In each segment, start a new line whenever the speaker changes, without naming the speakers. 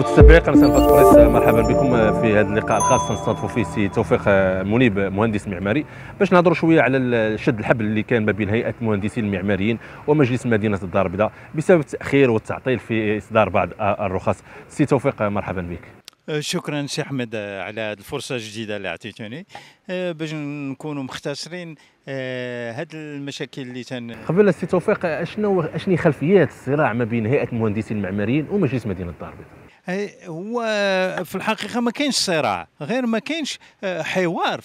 متتبعي قناه الفاسبريس مرحبا بكم في هذا اللقاء الخاص نستضيف فيه السي توفيق منيب مهندس معماري باش نهضروا شويه على شد الحبل اللي كان ما بين هيئه المهندسين المعماريين ومجلس مدينه الدار البيضاء بسبب التاخير والتعطيل في اصدار بعض الرخص سي توفيق مرحبا بك
أه، شكرا سي احمد أه، على هذه الفرصه الجديده اللي عطيتوني أه، باش نكونوا مختصرين هذه المشاكل اللي تن
قبل السي توفيق اشنو اشني خلفيات الصراع ما بين هيئه المهندسين المعماريين ومجلس مدينه الدار البيضاء
هو في الحقيقه ما كاينش صراع غير ما كاينش آه، حوار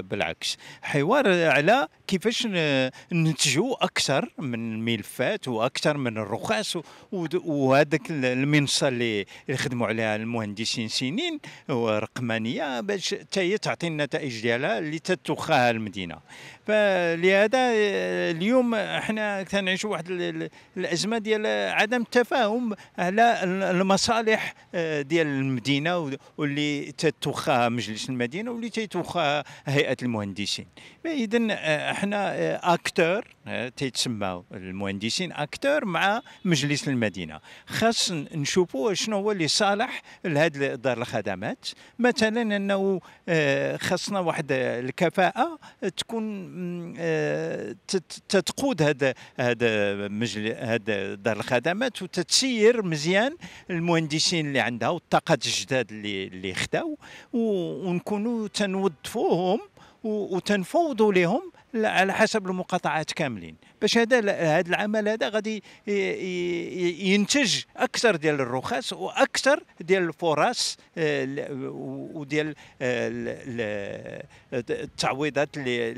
بالعكس حوار على كيفاش ننتجوا اكثر من الملفات واكثر من الرخص وهذاك المنصه اللي يخدموا عليها المهندسين سنين ورقمانيه باش حتى هي تعطي النتائج ديالها اللي تتوخاها المدينه فلهذا آه، اليوم احنا كنعيشوا واحد الازمه ديال عدم التفاهم على المصالح آه، ديال المدينه واللي تتوخاها مجلس المدينه واللي تتوخاها هيئه المهندسين اذا احنا آه، اكتور آه، تيتسماو المهندسين اكتور مع مجلس المدينه خاص نشوفوا شنو هو اللي صالح لهذا دار الخدمات مثلا انه آه، خاصنا واحد الكفاءه تكون تتقود هذا هذا مجل هذا دار الخدمات وتتسير مزيان المهندسين اللي عندها والطاقات الجداد اللي اللي خداو ونكونوا تنوظفوهم وتنفوضوا لهم لا على حسب المقاطعات كاملين باش هذا هذا العمل هذا غادي ينتج اكثر ديال الرخص واكثر ديال الفرص آه، وديال آه، التعويضات اللي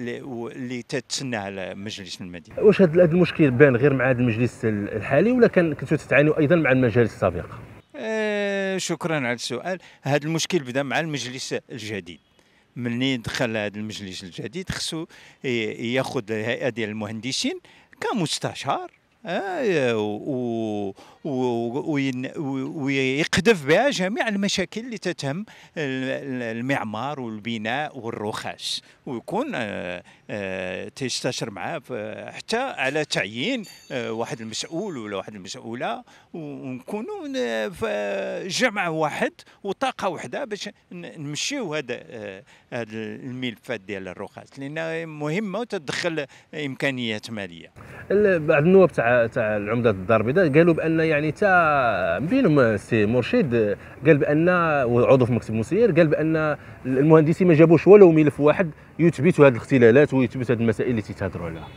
اللي تتسناها مجلس المدينه
واش هذا المشكل بان غير مع هذا المجلس الحالي ولا كان كنتوا تتعانوا ايضا مع المجالس السابقه
آه، شكرا على السؤال هذا المشكل بدا مع المجلس الجديد ملي دخل هذا المجلس الجديد خصو ياخذ الهيئه ديال المهندسين كمستشار آه، ويقذف بها جميع المشاكل اللي تتهم المعمار والبناء والرخاش ويكون آه، آه، تستشر معاه حتى على تعيين واحد المسؤول ولا واحد المسؤوله ونكونوا في جمع واحد وطاقه واحده باش نمشيو هذا هذا الملفات ديال الرخص لان مهمه وتدخل امكانيات ماليه
بعد النواب تاع تاع العمده الدار البيضاء قالوا بان يعني تا بينهم سي مرشد قال بان وعضو في مكتب المسير قال بان المهندسين ما جابوش ولو ملف واحد يثبت هذه الاختلالات ويثبت هذه المسائل اللي تيتهضروا عليها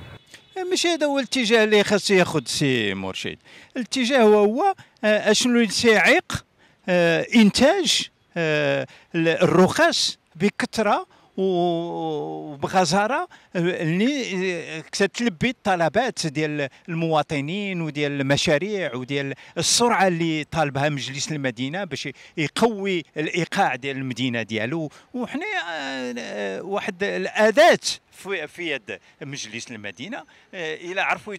ماشي هذا هو الاتجاه اللي خاص ياخذ سي مرشد
الاتجاه هو هو آه، اشنو يساعق آه، انتاج آه، الرخص بكثره وبغزاره اللي كتلبي الطلبات ديال المواطنين وديال المشاريع وديال السرعه اللي طالبها مجلس المدينه باش يقوي الايقاع ديال المدينه ديالو وحنا آه، آه، واحد الاداه في, في يد مجلس المدينه آه، الى عرفوا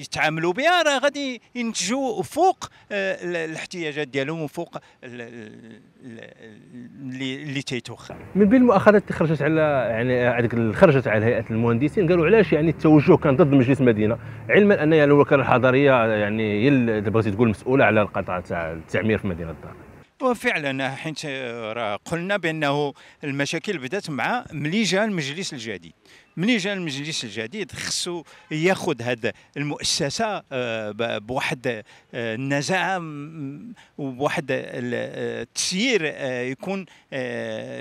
يتعاملوا بها راه غادي ينتجوا فوق آه، الاحتياجات ديالهم وفوق اللي اللي تيتوخى
من بين المؤخرات اللي خرجت على يعني خرجت على هيئه المهندسين قالوا علاش يعني التوجه كان ضد مجلس المدينه علما ان يعني الوكاله الحضريه يعني هي اللي بغيتي تقول مسؤوله على القطاع تاع التعمير في مدينه الدار
وفعلا حيت آه، قلنا بانه المشاكل بدات مع ملي جا المجلس الجديد ملي جا المجلس الجديد خصو ياخذ هذه المؤسسه آه، بواحد آه، النزاهه وبواحد التسيير يكون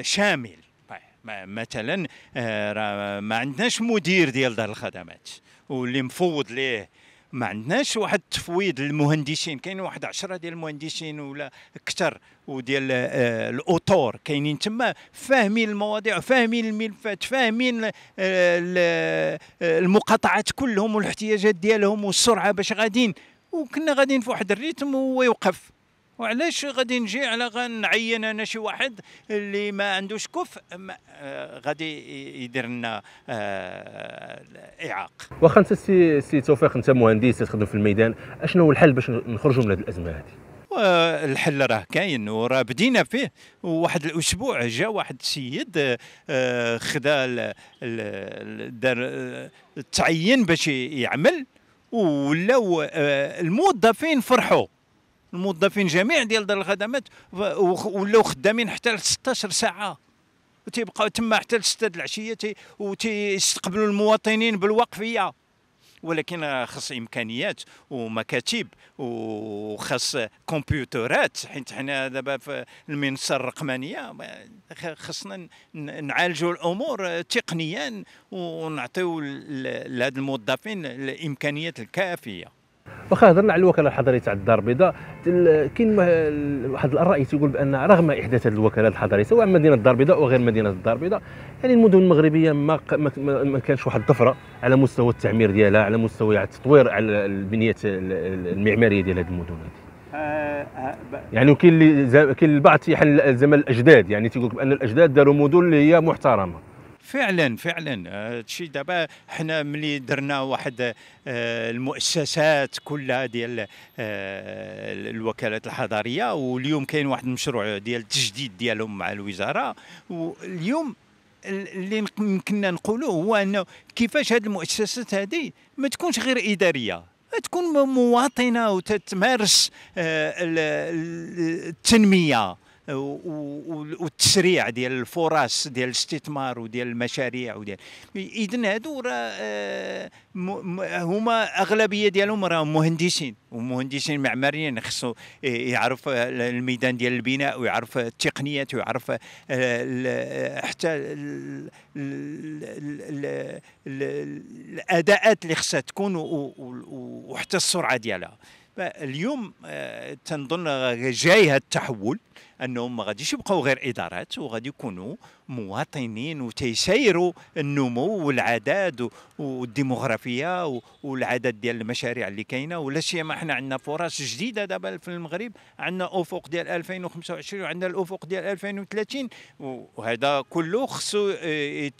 شامل طيب، مثلا ما عندناش مدير ديال دار الخدمات واللي مفوض ليه ما عندناش واحد التفويض للمهندسين كاين واحد عشرة ديال المهندسين ولا اكثر وديال آه، الاوتور كاينين تما فاهمين المواضيع فاهمين الملفات فاهمين آه، آه، المقاطعات كلهم والاحتياجات ديالهم والسرعه باش غاديين وكنا غاديين في واحد الريتم ويوقف يوقف وعلاش غادي نجي على غنعين انا شي واحد اللي ما عندوش كف غادي يدير لنا
الاعاق واخا انت سي توفيق انت مهندس تخدم في الميدان اشنو هو الحل باش نخرجوا من هذه الازمه هذه
الحل راه كاين وراه بدينا فيه وواحد الاسبوع جا واحد السيد آه، خدا دار تعين باش يعمل ولاو آه، الموظفين فرحوا الموظفين جميع ديال دار الخدمات ولاو خدامين حتى 16 ساعه وتيبقاو تما حتى لستة العشيه وتيستقبلوا المواطنين بالوقفيه ولكن خاص امكانيات ومكاتب وخاص كمبيوترات حيت حنا دابا في المنصه الرقمانيه خاصنا نعالجوا الامور تقنيا ونعطيو لهاد الموظفين الامكانيات الكافيه
واخا هضرنا على الوكاله الحضريه تاع الدار البيضاء كاين واحد الراي تيقول بان رغم احداث هذه الوكالات الحضريه سواء مدينه الدار البيضاء وغير مدينه الدار البيضاء يعني المدن المغربيه ما ما كانش واحد الطفره على مستوى التعمير ديالها على مستوى التطوير على البنيه المعماريه ديال هذه المدن
هذه
يعني كاين اللي كاين البعض تيحل زمن الاجداد يعني تيقول بان الاجداد داروا مدن اللي هي محترمه
فعلا فعلا آه، هادشي دابا حنا ملي درنا واحد آه، المؤسسات كلها ديال آه، الوكالات الحضاريه واليوم كاين واحد المشروع ديال التجديد ديالهم مع الوزاره واليوم اللي يمكننا نقولوا هو انه كيفاش هاد المؤسسات هذه ما تكونش غير اداريه تكون مواطنه وتتمارس التنميه والتسريع ديال الفرص ديال الاستثمار وديال المشاريع وديال اذا هادو راه آه، هما اغلبيه ديالهم راه مهندسين ومهندسين معماريين خصو يعرف آه، الميدان ديال البناء ويعرف التقنيات ويعرف آه، حتى الاداءات اللي خصها تكون وحتى السرعه ديالها اليوم تنظن جاي هذا التحول انهم ما غاديش يبقاو غير ادارات وغادي يكونوا مواطنين وتيسيروا النمو والعداد والديموغرافيه والعدد ديال المشاريع اللي كاينه ولا سيما حنا عندنا فرص جديده دابا في المغرب عندنا افق ديال 2025 وعندنا الافق ديال 2030 وهذا كله خصو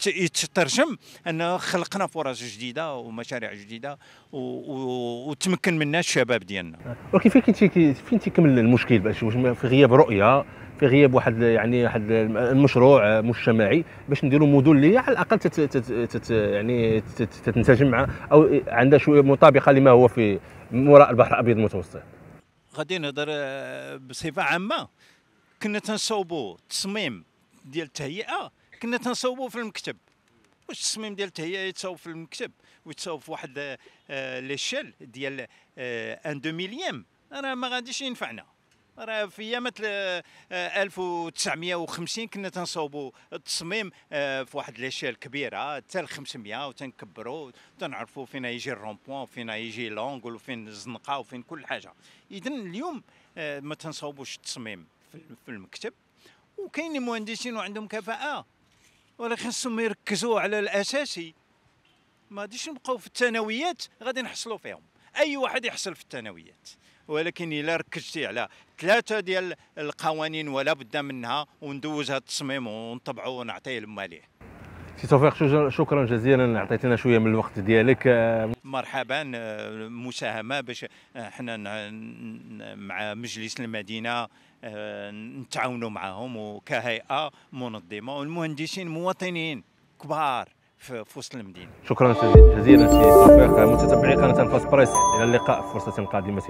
يترجم ان خلقنا فرص جديده ومشاريع جديده وتمكن منا الشباب ديالنا
ولكن فين فين تيكمل المشكل باش في غياب رؤيه في غياب واحد يعني واحد المشروع آه، مجتمعي باش نديروا مدن اللي على الاقل تت تت تت يعني تتنسجم مع او عندها شويه مطابقه لما هو في وراء البحر الابيض المتوسط
غادي نهضر آه، بصفه عامه كنا تنصوبوا التصميم ديال التهيئه كنا تنصوبوا في المكتب واش التصميم ديال التهيئه يتصاوب في المكتب ويتصاوب في واحد آه، ليشيل ديال ان دو ميليام راه ما غاديش ينفعنا راه في ايام 1950 آه، كنا تنصوبوا التصميم آه، في واحد الاشياء كبيره حتى ل 500 وتنكبروا تنعرفوا فين يجي الرومبوان فين يجي لونغول وفين الزنقه وفين كل حاجه اذا اليوم آه، ما تنصوبوش التصميم في المكتب وكاين مهندسين وعندهم كفاءه ولا خصهم يركزوا على الاساسي ما غاديش نبقاو في الثانويات غادي نحصلوا فيهم اي واحد يحصل في الثانويات ولكن الا ركزتي على ثلاثه ديال القوانين ولا بد منها وندوز هذا التصميم ونطبعه ونعطيه للماليه
سي توفيق شكرا جزيلا عطيتنا شويه من الوقت ديالك
مرحبا آه، مساهمه باش آه، حنا مع مجلس المدينه آه، نتعاونوا معهم وكهيئه منظمه والمهندسين مواطنين كبار في وسط المدينه
شكرا جزيلا سي توفيق متتبعي قناه الفاس بريس الى اللقاء في فرصه قادمه